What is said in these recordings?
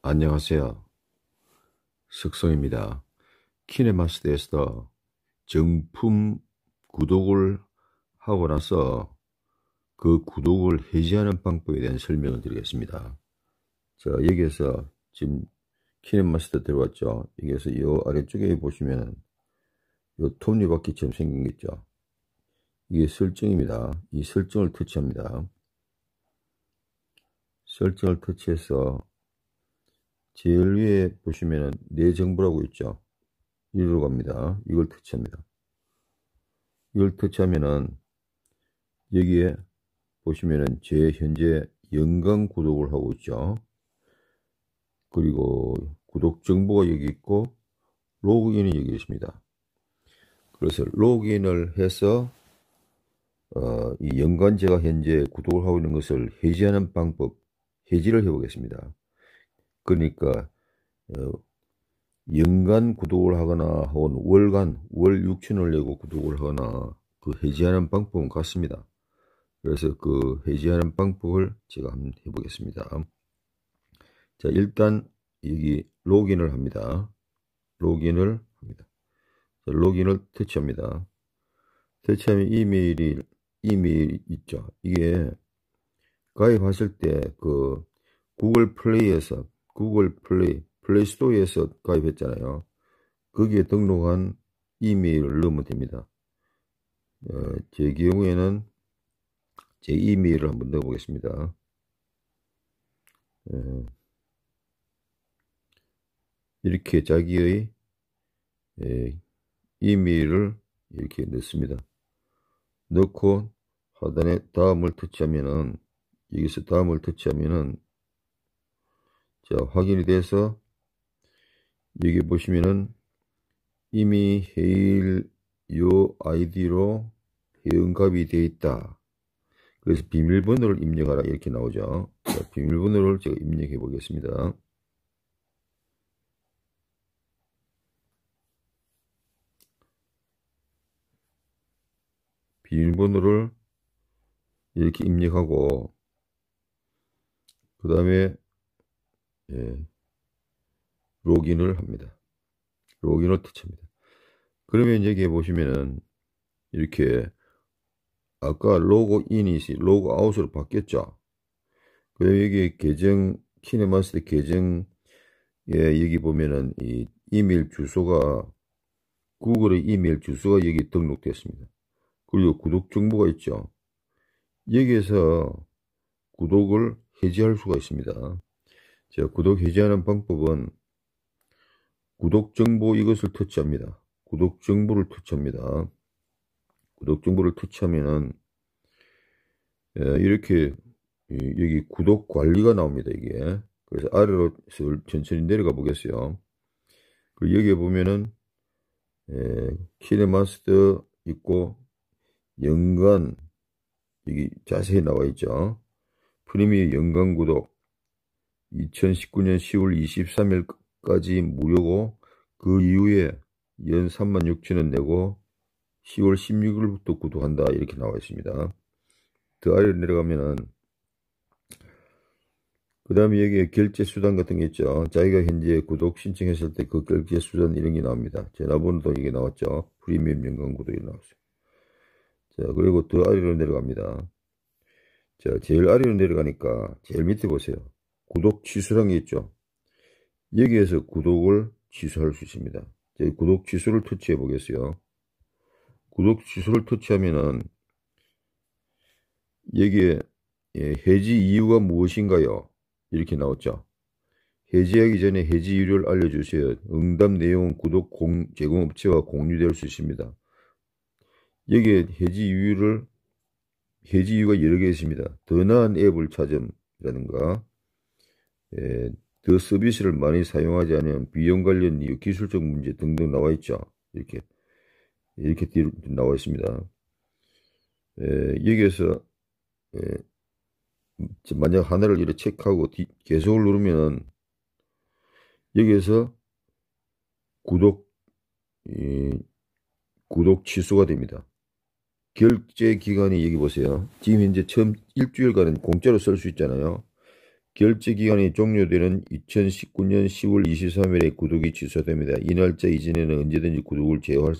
안녕하세요. 석성입니다 키네마스터에서 정품 구독을 하고 나서 그 구독을 해지하는 방법에 대한 설명을 드리겠습니다. 자, 여기에서 지금 키네마스터 들어왔죠. 여기에서 이 아래쪽에 보시면 요 톱니바퀴처럼 생긴 게 있죠. 이게 설정입니다. 이 설정을 터치합니다. 설정을 터치해서 제일 위에 보시면은 내 정보라고 있죠. 이리로 갑니다. 이걸 터치합니다. 이걸 터치하면은 여기에 보시면은 제 현재 연간 구독을 하고 있죠. 그리고 구독 정보가 여기 있고 로그인이 여기 있습니다. 그래서 로그인을 해서 어, 이 연간 제가 현재 구독을 하고 있는 것을 해지하는 방법 해지를 해보겠습니다. 그러니까 어, 연간 구독을 하거나 혹은 월간 월 6천을 내고 구독을 하거나 그 해지하는 방법은 같습니다. 그래서 그 해지하는 방법을 제가 한번 해보겠습니다. 자 일단 여기 로그인을 합니다. 로그인을 합니다. 로그인을 대체합니다. 대체하면 이메일이 이메일 있죠. 이게 가입하실 때 그 구글 플레이에서 구글 플레이 플레이 스토어에서 가입했잖아요. 거기에 등록한 이메일을 넣으면 됩니다. 어, 제 경우에는 제 이메일을 한번 넣어보겠습니다. 어, 이렇게 자기의 예, 이메일을 이렇게 넣습니다. 넣고 하단에 다음을 터치하면은 여기서 다음을 터치하면은 자 확인이 돼서 여기 보시면은 이미 해일요 아이디로 회원가입이 되어 있다. 그래서 비밀번호를 입력하라 이렇게 나오죠. 자, 비밀번호를 제가 입력해 보겠습니다. 비밀번호를 이렇게 입력하고 그 다음에 예, 로그인을 합니다. 로그인을 터치합니다. 그러면 여기에 보시면은 이렇게 아까 로그인이 로그아웃으로 바뀌었죠. 그럼 여기 계정 키네마스터 계정 에 여기 보면은 이 이메일 주소가 구글의 이메일 주소가 여기 등록됐습니다. 그리고 구독 정보가 있죠. 여기에서 구독을 해제할 수가 있습니다. 제가 구독 해제하는 방법은 구독 정보 이것을 터치합니다. 구독 정보를 터치합니다. 구독 정보를 터치하면은 예, 이렇게 여기 구독 관리가 나옵니다. 이게 그래서 아래로 천천히 내려가 보겠어요. 그리고 여기에 보면은 예, 키네마스터 있고 연관 여기 자세히 나와 있죠. 프리미어 연관 구독 2019년 10월 23일까지 무료고 그 이후에 연 36,000원 내고 10월 16일부터 구독한다 이렇게 나와 있습니다. 더 아래로 내려가면은 그 다음에 여기에 결제 수단 같은 게 있죠. 자기가 현재 구독 신청했을 때 그 결제 수단 이런 게 나옵니다. 전화번호도 이게 나왔죠. 프리미엄 연관 구독이 나왔어요. 자, 그리고 더 아래로 내려갑니다. 자, 제일 아래로 내려가니까 제일 밑에 보세요. 구독 취소란 게 있죠. 여기에서 구독을 취소할 수 있습니다. 제 구독 취소를 터치해 보겠어요. 구독 취소를 터치하면은 여기에 예, 해지 이유가 무엇인가요? 이렇게 나왔죠. 해지하기 전에 해지 이유를 알려주세요. 응답 내용은 구독 공, 제공업체와 공유될 수 있습니다. 여기에 해지 이유를 해지 이유가 여러 개 있습니다. 더 나은 앱을 찾음이라든가 예, 더 서비스를 많이 사용하지 않으면 비용 관련 이유, 기술적 문제 등등 나와 있죠. 이렇게 이렇게 나와 있습니다. 예, 여기에서 예, 만약 하나를 이렇게 체크하고 뒤, 계속을 누르면 여기에서 구독 구독 취소가 됩니다. 결제 기간이 여기 보세요. 지금 현재 처음 일주일간은 공짜로 쓸 수 있잖아요. 결제 기간이 종료되는 2019년 10월 23일에 구독이 취소됩니다. 이 날짜 이전에는 언제든지 구독을 재활,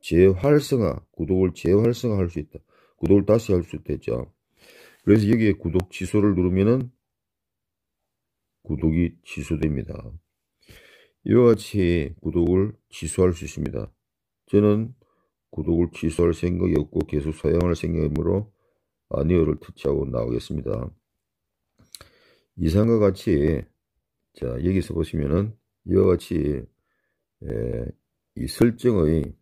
재활성화, 구독을 재활성화할 수 있다. 구독을 다시 할 수 있죠. 겠 그래서 여기에 구독 취소를 누르면은 구독이 취소됩니다. 이와 같이 구독을 취소할 수 있습니다. 저는 구독을 취소할 생각이 없고 계속 사용할 생각이므로 아니오를 터치하고 나오겠습니다. 이상과 같이 자 여기서 보시면은 이와 같이 에, 이 설정의 네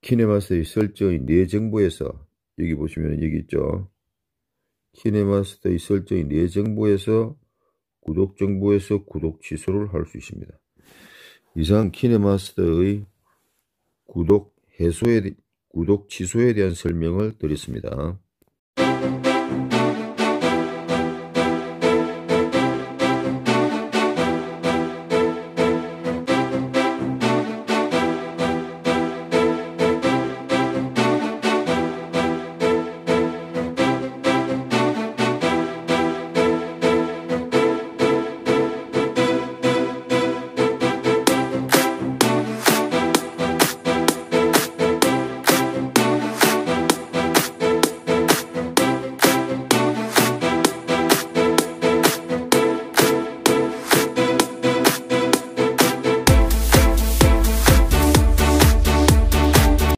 키네마스의 설정의 내 정보에서 여기 보시면 여기 있죠. 키네마스터의 설정의 내 정보에서 구독 정보에서 구독 취소를 할 수 있습니다. 이상 키네마스터의 구독 해소에 구독 취소에 대한 설명을 드렸습니다.